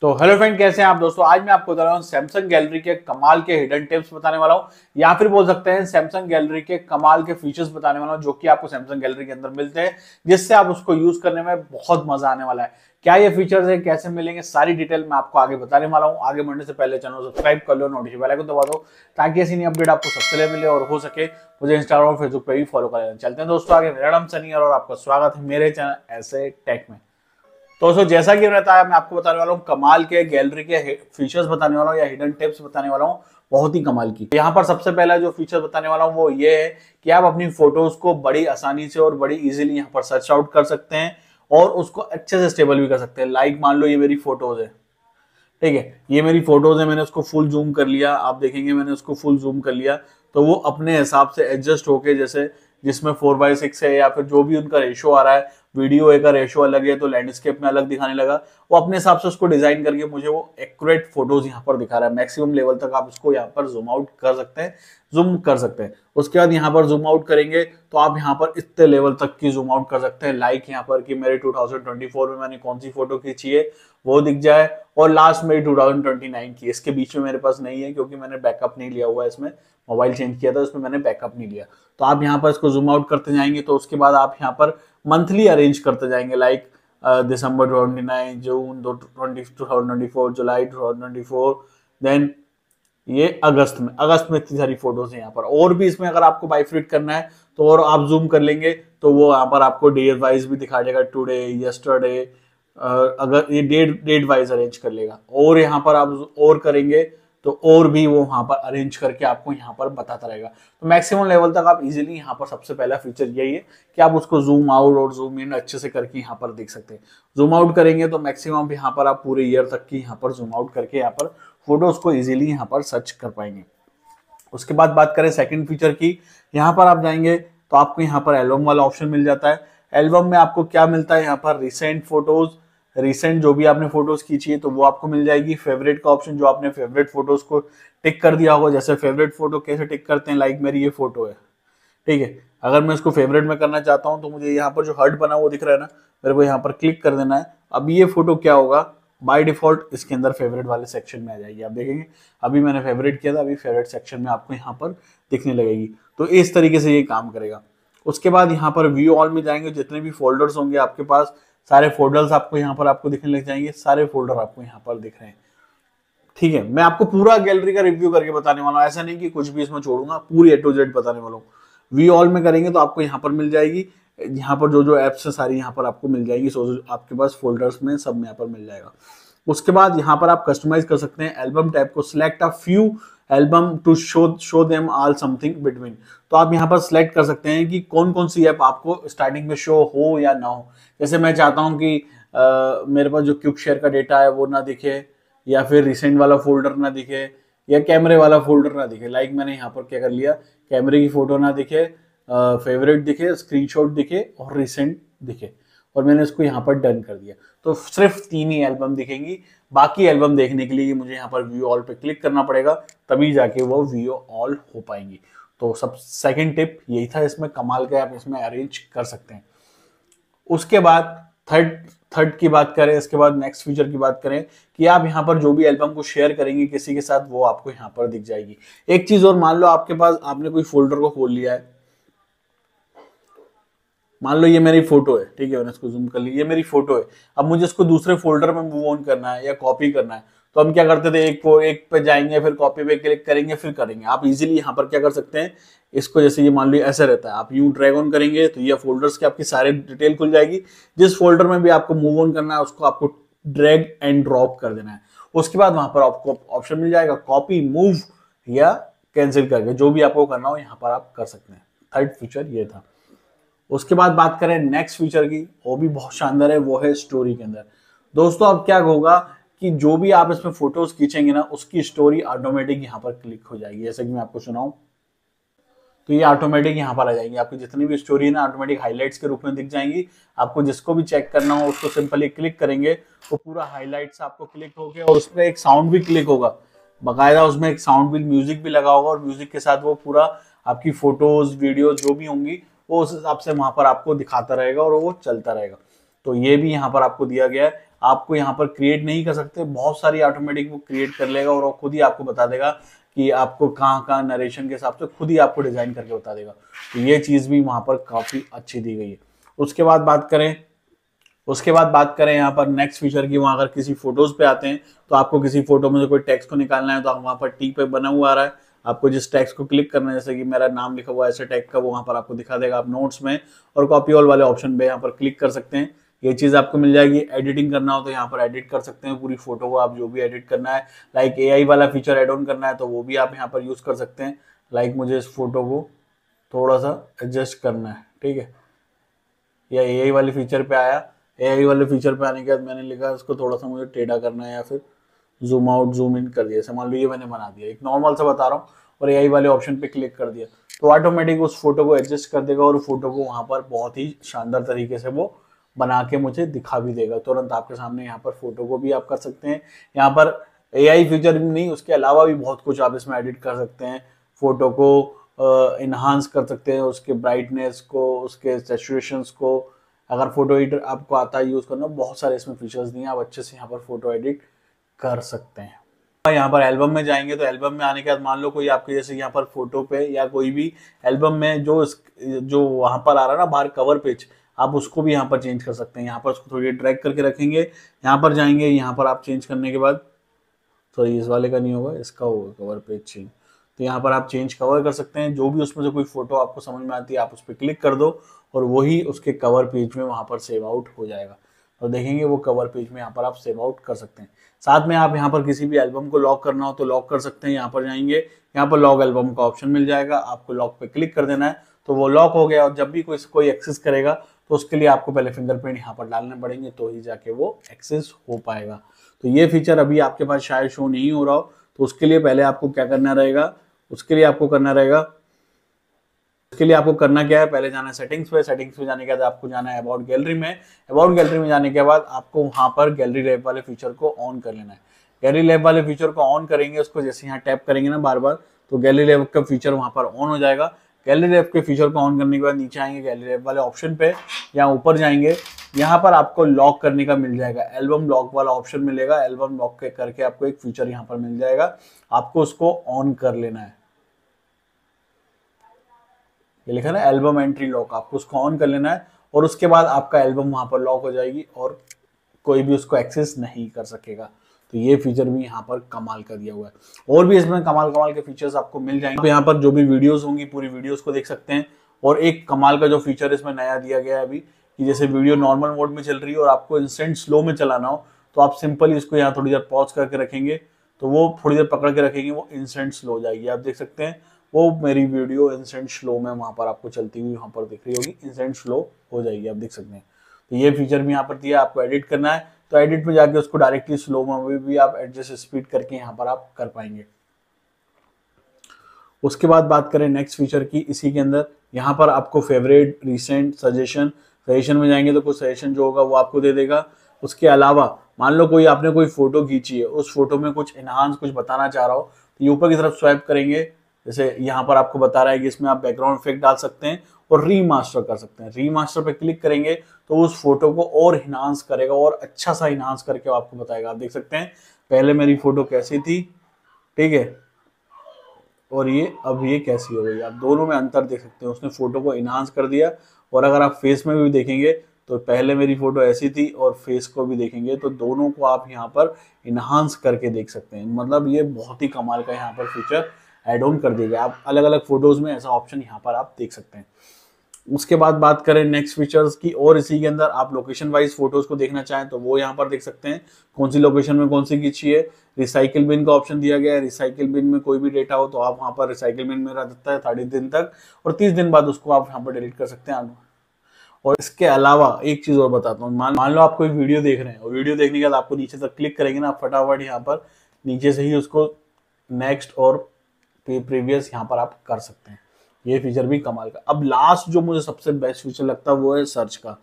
तो hello friend कैसे हैं आप दोस्तों आज मैं आपको बता रहा हूँ सैमसंग गैलरी के कमाल के हिडन टिप्स बताने वाला हूँ या फिर बोल सकते हैं सैमसंग गैलरी के कमाल के फीचर्स बताने वाला हूँ जो कि आपको सैमसंग गैलरी के अंदर मिलते हैं जिससे आप उसको यूज करने में बहुत मजा आने वाला है क्या ये फीचर्स है कैसे मिलेंगे सारी डिटेल मैं आपको आगे बताने वाला हूँ आगे बढ़ने से पहले चैनल सब्सक्राइब कर लो नोटिफिकेशन बेल को दबा दो ताकि ऐसी नई अपडेट आपको सबसे पहले मिले और हो सके मुझे इंस्टाग्राम और फेसबुक पर भी फॉलो कर चलते हैं दोस्तों आगे मेरा नाम सनी और आपका स्वागत है मेरे चैनल ऐसे टेक में तो सो जैसा कि रहता है मैं आपको बताने वाला हूँ कमाल के गैलरी के फीचर्स बताने वाला हूँ या हिडन टिप्स बताने वाला हूँ बहुत ही कमाल की यहाँ पर सबसे पहला जो फीचर बताने वाला हूँ वो ये है कि आप अपनी फोटोज को बड़ी आसानी से और बड़ी इजिली यहाँ पर सर्च आउट कर सकते हैं और उसको अच्छे से स्टेबल भी कर सकते हैं लाइक मान लो ये मेरी फोटोज है ठीक है ये मेरी फोटोज है मैंने उसको फुल जूम कर लिया आप देखेंगे मैंने उसको फुल जूम कर लिया तो वो अपने हिसाब से एडजस्ट होके जैसे जिसमें फोर बाय सिक्स है या फिर जो भी उनका रेशो आ रहा है वीडियो ए का रेशो अलग है तो लैंडस्केप में अलग दिखाने लगा वो अपने हिसाब से उसको डिजाइन करके मुझे वो एक्यूरेट फोटोज यहाँ पर दिखा रहा है मैक्सिमम लेवल तक आप उसको यहाँ पर जूम आउट कर सकते हैं जूम कर सकते हैं उसके बाद यहाँ पर जूम आउट करेंगे तो आप यहाँ पर इतने लेवल तक की जूम आउट कर सकते हैं लाइक यहाँ पर कि मेरे 2024 में मैंने कौन सी फोटो खींची है वो दिख जाए और लास्ट मेरी 2029 की इसके बीच में मेरे पास नहीं है क्योंकि मैंने बैकअप नहीं लिया हुआ है इसमें मोबाइल चेंज किया था उसमें मैंने बैकअप नहीं लिया तो आप यहाँ पर इसको जूम आउट करते जाएंगे तो उसके बाद आप यहाँ पर मंथली अरेंज करते जाएंगे like December two thousand nine June दो twenty two thousand twenty four July two thousand twenty four then ये अगस्त में अगस्त में इतनी सारी फोटोज हैं यहाँ पर और भी इसमें अगर आपको बाइफ्रिट करना है तो और आप जूम कर लेंगे तो वो यहाँ पर आपको डेट वाइज भी दिखा देगा टूडे यस्टरडे uh, अगर ये डेट डेट वाइज अरेंज कर लेगा और यहाँ पर आप और करेंगे तो और भी वो वहाँ पर अरेंज करके आपको यहाँ पर बताता रहेगा तो मैक्सिमम लेवल तक आप इजीली यहाँ पर सबसे पहला फीचर यही है कि आप उसको जूम आउट और जूम इन अच्छे से करके यहाँ पर देख सकते हैं जूम आउट करेंगे तो मैक्सिमम यहाँ पर आप पूरे ईयर तक की यहाँ पर जूम आउट करके यहाँ पर फोटोज को ईजिली यहाँ पर सर्च कर पाएंगे उसके बाद बात करें सेकेंड फीचर की यहाँ पर आप जाएंगे तो आपको यहाँ पर एल्बम वाला ऑप्शन मिल जाता है एल्बम में आपको क्या मिलता है यहाँ पर रिसेंट फोटोज़ रिसेंट जो भी आपने फोटोज खींची है तो वो आपको मिल जाएगी फेवरेट का ऑप्शन जो आपने फेवरेट फोटोज को टिक कर दिया होगा जैसे फेवरेट फोटो कैसे टिक करते हैं लाइक मेरी ये फोटो है ठीक है अगर मैं इसको फेवरेट में करना चाहता हूँ तो मुझे यहाँ पर जो हर्ट बना वो दिख रहा है ना मेरे को यहाँ पर क्लिक कर देना है अब ये फोटो क्या होगा बाई डिफॉल्ट इसके अंदर फेवरेट वाले सेक्शन में आ जाएगी आप देखेंगे अभी मैंने फेवरेट किया था अभी फेवरेट सेक्शन में आपको यहाँ पर दिखने लगेगी तो इस तरीके से ये काम करेगा उसके बाद यहाँ पर व्यू ऑल में जाएंगे जितने भी फोल्डर्स होंगे आपके पास सारे फोल्डर्स आपको यहाँ पर आपको दिखने लग जाएंगे सारे फोल्डर आपको यहाँ पर दिख रहे हैं ठीक है मैं आपको पूरा गैलरी का रिव्यू करके बताने वाला हूँ ऐसा नहीं कि कुछ भी इसमें छोड़ूंगा पूरी एटो जेड बताने वाला हूँ वी ऑल में करेंगे तो आपको यहाँ पर मिल जाएगी यहाँ पर जो जो एप्स है सारी यहाँ पर आपको मिल जाएगी सो आपके पास फोल्डर्स में सब यहाँ पर मिल जाएगा उसके बाद यहाँ पर आप कस्टमाइज कर सकते हैं एल्बम टाइप को select a few album to show show them all something between तो आप यहाँ पर सिलेक्ट कर सकते हैं कि कौन कौन सी ऐप आपको स्टार्टिंग में शो हो या ना हो जैसे मैं चाहता हूँ कि आ, मेरे पास जो क्यूब शेयर का डेटा है वो ना दिखे या फिर रिसेंट वाला फोल्डर ना दिखे या कैमरे वाला फोल्डर ना दिखे लाइक मैंने यहाँ पर क्या कर लिया कैमरे की फोटो ना दिखे फेवरेट दिखे स्क्रीनशॉट दिखे और रिसेंट दिखे और मैंने उसको यहाँ पर डन कर दिया तो सिर्फ तीन ही एल्बम दिखेंगी बाकी एल्बम देखने के लिए मुझे यहाँ पर व्यू ऑल पे क्लिक करना पड़ेगा तभी जाके वो व्यू ऑल हो पाएंगी तो सब सेकेंड टिप यही था इसमें कमाल का आप इसमें अरेंज कर सकते हैं उसके बाद थर्ड थर्ड की बात करें इसके बाद नेक्स्ट फ्यूचर की बात करें कि आप यहाँ पर जो भी एल्बम को शेयर करेंगे किसी के साथ वो आपको यहाँ पर दिख जाएगी एक चीज़ और मान लो आपके पास आपने कोई फोल्डर को खोल लिया है मान लो ये मेरी फोटो है ठीक है मैंने इसको जूम कर ली ये मेरी फोटो है अब मुझे इसको दूसरे फोल्डर में मूव ऑन करना है या कॉपी करना है तो हम क्या करते थे एक को एक पे जाएंगे फिर कॉपी पे क्लिक करेंगे फिर करेंगे आप इजीली यहाँ पर क्या कर सकते हैं इसको जैसे ये मान लो ऐसे रहता है आप यू ड्रैग ऑन करेंगे तो ये फोल्डर्स के आपकी सारी डिटेल खुल जाएगी जिस फोल्डर में भी आपको मूव ऑन करना है उसको आपको ड्रैग एंड ड्रॉप कर देना है उसके बाद वहां पर आपको ऑप्शन मिल जाएगा कॉपी मूव या कैंसिल करके जो भी आपको करना हो यहाँ पर आप कर सकते हैं थर्ड फीचर ये था उसके बाद बात करें नेक्स्ट फीचर की वो भी बहुत शानदार है वो है स्टोरी के अंदर दोस्तों अब क्या होगा कि जो भी आप इसमें फोटोज खींचेंगे ना उसकी स्टोरी ऑटोमेटिक यहाँ पर क्लिक हो जाएगी जैसे कि मैं आपको सुनाऊं तो ये ऑटोमेटिक यहाँ पर आ जाएंगी आपकी जितनी भी स्टोरी है ना ऑटोमेटिक हाईलाइट्स के रूप में दिख जाएंगी आपको जिसको भी चेक करना हो उसको सिंपली क्लिक करेंगे तो पूरा हाईलाइट्स आपको क्लिक हो गया और उसमें एक साउंड भी क्लिक होगा बाकायदा उसमें एक साउंड भी म्यूजिक भी लगा होगा और म्यूजिक के साथ वो पूरा आपकी फोटोज वीडियो जो भी होंगी वो उस हिसाब से वहां पर आपको दिखाता रहेगा और वो चलता रहेगा तो ये भी यहाँ पर आपको दिया गया है आपको यहाँ पर क्रिएट नहीं कर सकते बहुत सारी ऑटोमेटिक वो क्रिएट कर लेगा और वो खुद ही आपको बता देगा कि आपको कहाँ कहाँ नरेशन के हिसाब से खुद ही आपको डिज़ाइन करके बता देगा तो ये चीज़ भी वहां पर काफ़ी अच्छी दी गई है उसके बाद बात करें उसके बाद बात करें यहाँ पर नेक्स्ट फीचर की वहां अगर किसी फोटोज पे आते हैं तो आपको किसी फोटो में से कोई टेक्स्ट को निकालना है तो आप वहां पर टी पे बना हुआ आ रहा है आपको जिस टैक्स को क्लिक करना है जैसे कि मेरा नाम लिखा हुआ ऐसे टैक्स का वो वहाँ पर आपको दिखा देगा आप नोट्स में और कॉपी ऑल वाले ऑप्शन पे यहाँ पर क्लिक कर सकते हैं ये चीज़ आपको मिल जाएगी एडिटिंग करना हो तो यहाँ पर एडिट कर सकते हैं पूरी फोटो को आप जो भी एडिट करना है लाइक ए वाला फीचर एड ऑन करना है तो वो भी आप यहाँ पर यूज़ कर सकते हैं लाइक मुझे इस फोटो को थोड़ा सा एडजस्ट करना है ठीक है या ए वाले फीचर पे आया ए वाले फीचर पे आने के बाद मैंने लिखा इसको थोड़ा सा मुझे टेढ़ा करना है या फिर जूम आउट जूम इन कर दिया मान लो ये मैंने बना दिया एक नॉर्मल से बता रहा हूँ और ए वाले ऑप्शन पे क्लिक कर दिया तो ऑटोमेटिक उस फोटो को एडजस्ट कर देगा और फोटो को वहाँ पर बहुत ही शानदार तरीके से वो बना के मुझे दिखा भी देगा तुरंत आपके सामने यहाँ पर फोटो को भी आप कर सकते हैं यहाँ पर ए फीचर नहीं उसके अलावा भी बहुत कुछ आप इसमें एडिट कर सकते हैं फोटो को इन्हांस कर सकते हैं उसके ब्राइटनेस को उसके सेचुएशन को अगर फोटो एडिटर आपको आता है यूज़ करना बहुत सारे इसमें फीचर्स दिए हैं आप अच्छे से यहाँ पर फोटो एडिट कर सकते हैं हाँ, यहाँ पर एल्बम में जाएंगे तो एल्बम में आने के बाद मान लो कोई आपके जैसे यहाँ पर फोटो पे या कोई भी एल्बम में जो जो वहाँ पर आ रहा है ना बाहर कवर पेज आप उसको भी यहाँ पर चेंज कर सकते हैं यहाँ पर उसको थोड़ी ड्रैग करके रखेंगे यहाँ पर जाएंगे यहाँ पर आप चेंज करने के बाद तो इस वाले का नहीं होगा इसका होगा कवर पेज चेंज तो यहाँ पर आप चेंज कवर कर सकते हैं जो भी उसमें से कोई फोटो आपको समझ में आती है आप उस पर क्लिक कर दो और वही उसके कवर पेज में वहाँ पर सेव आउट हो जाएगा और देखेंगे वो कवर पेज में यहाँ पर आप सेव आउट कर सकते हैं साथ में आप यहाँ पर किसी भी एल्बम को लॉक करना हो तो लॉक कर सकते हैं यहाँ पर जाएंगे यहाँ पर लॉक एल्बम का ऑप्शन मिल जाएगा आपको लॉक पे क्लिक कर देना है तो वो लॉक हो गया और जब भी कोई कोई एक्सेस करेगा तो उसके लिए आपको पहले फिंगरप्रिंट यहाँ पर डालने पड़ेंगे तो ही जाके वो एक्सेस हो पाएगा तो ये फीचर अभी आपके पास शायद शो नहीं हो रहा हो तो उसके लिए पहले आपको क्या करना रहेगा उसके लिए आपको करना रहेगा इसके लिए आपको करना क्या है पहले जाना है सेटिंग्स पे सेटिंग्स पे जाने के बाद आपको जाना है अबाउट गैलरी में अबाउट गैलरी में जाने के बाद आपको वहाँ पर गैलरी लैब वाले फीचर को ऑन कर लेना है गैलरी लैब वाले फीचर को ऑन करेंगे उसको जैसे यहाँ टैप करेंगे ना बार बार तो गैलरी लैब का फीचर वहाँ पर ऑन हो जाएगा गैलरी लैब के फीचर को ऑन करने के बाद नीचे आएंगे गैलरी लैब वाले ऑप्शन पे यहाँ ऊपर जाएंगे यहाँ पर आपको लॉक करने का मिल जाएगा एल्बम लॉक वाला ऑप्शन मिलेगा एल्बम लॉक करके आपको एक फीचर यहाँ पर मिल जाएगा आपको उसको ऑन कर लेना है ये लिखा ना एल्बम एंट्री लॉक आपको उसको ऑन कर लेना है और उसके बाद आपका एल्बम वहाँ पर लॉक हो जाएगी और कोई भी उसको एक्सेस नहीं कर सकेगा तो ये फीचर भी यहाँ पर कमाल का दिया हुआ है और भी इसमें कमाल कमाल के फीचर्स आपको मिल जाएंगे यहाँ पर जो भी वीडियोस होंगी पूरी वीडियोस को देख सकते हैं और एक कमाल का जो फीचर इसमें नया दिया गया है अभी कि जैसे वीडियो नॉर्मल मोड में चल रही है और आपको इंस्टेंट स्लो में चलाना हो तो आप सिंपली इसको यहाँ थोड़ी देर पॉज करके रखेंगे तो वो थोड़ी देर पकड़ के रखेंगे वो इंस्टेंट स्लो हो जाएगी आप देख सकते हैं वो मेरी वीडियो इंसेंट स्लो में वहाँ पर आपको चलती हुई वहाँ पर दिख रही होगी इंसेंट स्लो हो जाएगी आप देख सकते हैं तो ये फीचर भी यहाँ पर दिया आपको एडिट करना है तो एडिट में जाके उसको डायरेक्टली स्लो में भी, भी आप एडजस्ट स्पीड करके यहाँ पर आप कर पाएंगे उसके बाद बात करें नेक्स्ट फीचर की इसी के अंदर यहाँ पर आपको फेवरेट रिसेंट सजेशन सजेशन में जाएंगे तो कुछ सजेशन जो होगा वो आपको दे देगा उसके अलावा मान लो कोई आपने कोई फोटो खींची है उस फोटो में कुछ एनहांस कुछ बताना चाह रहा हो तो ये ऊपर की तरफ स्वाइप करेंगे जैसे यहाँ पर आपको बता रहा है कि इसमें आप बैकग्राउंड इफेक्ट डाल सकते हैं और रीमास्टर कर सकते हैं रीमास्टर पे क्लिक करेंगे तो उस फोटो को और इन्हांस करेगा और अच्छा सा इनहांस करके आपको बताएगा आप देख सकते हैं पहले मेरी फोटो कैसी थी ठीक है और ये अब ये कैसी हो गई आप दोनों में अंतर देख सकते हैं उसने फोटो को इनहांस कर दिया और अगर आप फेस में भी देखेंगे तो पहले मेरी फोटो ऐसी थी और फेस को भी देखेंगे तो दोनों को आप यहाँ पर इनहांस करके देख सकते हैं मतलब ये बहुत ही कमाल का यहाँ पर फीचर एड ऑन कर दिया गया आप अलग अलग फोटोज़ में ऐसा ऑप्शन यहाँ पर आप देख सकते हैं उसके बाद बात करें नेक्स्ट फीचर्स की और इसी के अंदर आप लोकेशन वाइज फोटोज को देखना चाहें तो वो यहाँ पर देख सकते हैं कौन सी लोकेशन में कौन सी खींची है रिसाइकिल बिन का ऑप्शन दिया गया है रिसाइकिल बिन में कोई भी डेटा हो तो आप वहाँ पर रिसाइकिल बिन में रह सकता है थर्टी दिन तक और तीस दिन बाद उसको आप यहाँ पर डिलीट कर सकते हैं और इसके अलावा एक चीज़ और बताता हूँ मान मान लो आप कोई वीडियो देख रहे हैं और वीडियो देखने के बाद आपको नीचे तक क्लिक करेंगे ना आप फटाफट यहाँ पर नीचे से ही उसको नेक्स्ट और प्रीवियस तो यहाँ पर आप कर सकते हैं ये फीचर भी कमाल का अब लास्ट जो मुझे सबसे बेस्ट फीचर लगता है वो है सर्च का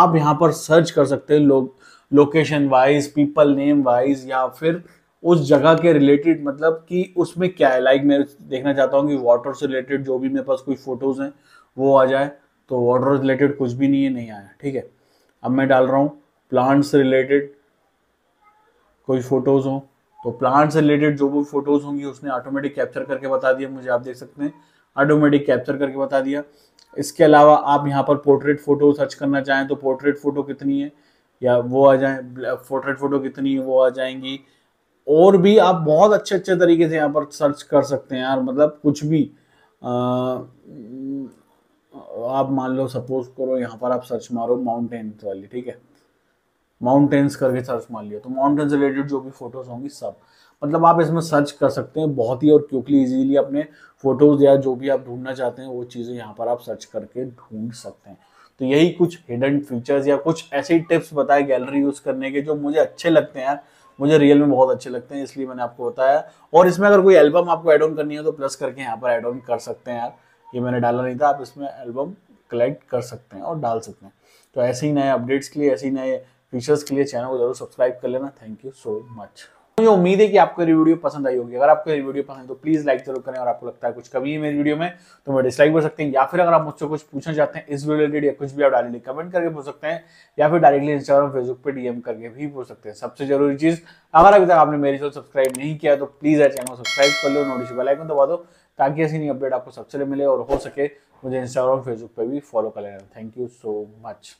आप यहाँ पर सर्च कर सकते हैं लोग location wise people name wise या फिर उस जगह के रिलेटेड मतलब कि उसमें क्या है लाइक मैं देखना चाहता हूँ कि वाटर से रिलेटेड जो भी मेरे पास कोई फोटोज़ हैं वो आ जाए तो वाटर रिलेटेड कुछ भी नहीं है नहीं आया ठीक है अब मैं डाल रहा हूँ प्लांट से रिलेटेड कोई फ़ोटोज़ हों तो प्लांट से रिलेटेड जो भी फोटोज होंगी उसने ऑटोमेटिक कैप्चर करके बता दिया मुझे आप देख सकते हैं ऑटोमेटिक कैप्चर करके बता दिया इसके अलावा आप यहाँ पर पोर्ट्रेट फोटो सर्च करना चाहें तो पोर्ट्रेट फोटो कितनी है या वो आ जाए पोर्ट्रेट फोटो कितनी है वो आ जाएंगी और भी आप बहुत अच्छे अच्छे तरीके से यहाँ पर सर्च कर सकते हैं यार मतलब कुछ भी आ, आप मान लो सपोज करो यहाँ पर आप सर्च मारो माउंटेन्स वाली ठीक है माउंटेन्स करके सर्च मार लिया तो माउंटेन्स रिलेटेड जो भी फोटोज होंगी सब मतलब आप इसमें सर्च कर सकते हैं बहुत ही और क्योंकि इजीली अपने फोटोज या जो भी आप ढूंढना चाहते हैं वो चीज़ें यहाँ पर आप सर्च करके ढूंढ सकते हैं तो यही कुछ हिडन फीचर्स या कुछ ऐसे ही टिप्स बताए गैलरी यूज़ करने के जो मुझे अच्छे लगते हैं यार मुझे रियल में बहुत अच्छे लगते हैं इसलिए मैंने आपको बताया और इसमें अगर कोई एल्बम आपको ऐड ऑन करनी है तो प्लस करके यहाँ पर ऐड ऑन कर सकते हैं यार ये मैंने डाला नहीं था आप इसमें एल्बम कलेक्ट कर सकते हैं और डाल सकते हैं तो ऐसे ही नए अपडेट्स के लिए ऐसे ही नए फीचर्स के लिए चैनल को जरूर सब्सक्राइब कर लेना थैंक यू सो मच मुझे उम्मीद है कि आपको ये वीडियो पसंद आई होगी अगर आपको ये वीडियो पसंद तो प्लीज लाइक जरूर करें और आपको लगता है कुछ कमी है मेरी वीडियो में तो मैं डिसलाइक कर सकते हैं या फिर अगर आप मुझसे कुछ पूछना चाहते हैं इस रिलेटेड या कुछ भी आप डायरेक्टली कमेंट करके पूछ सकते हैं या फिर डायरेक्टली इंस्टाग्राम फेसबुक पर डीएम करके भी पूछ सकते हैं सबसे जरूरी चीज अगर अभी तक आपने मेरी चैनल सब्सक्राइब नहीं किया तो प्लीज यार चैनल सब्सक्राइब कर लो नोटिस बेल आइकन दबा दो ताकि ऐसी नई अपडेट आपको सबसे मिले और हो सके मुझे इंस्टाग्राम फेसबुक पर भी फॉलो कर लेना थैंक यू सो मच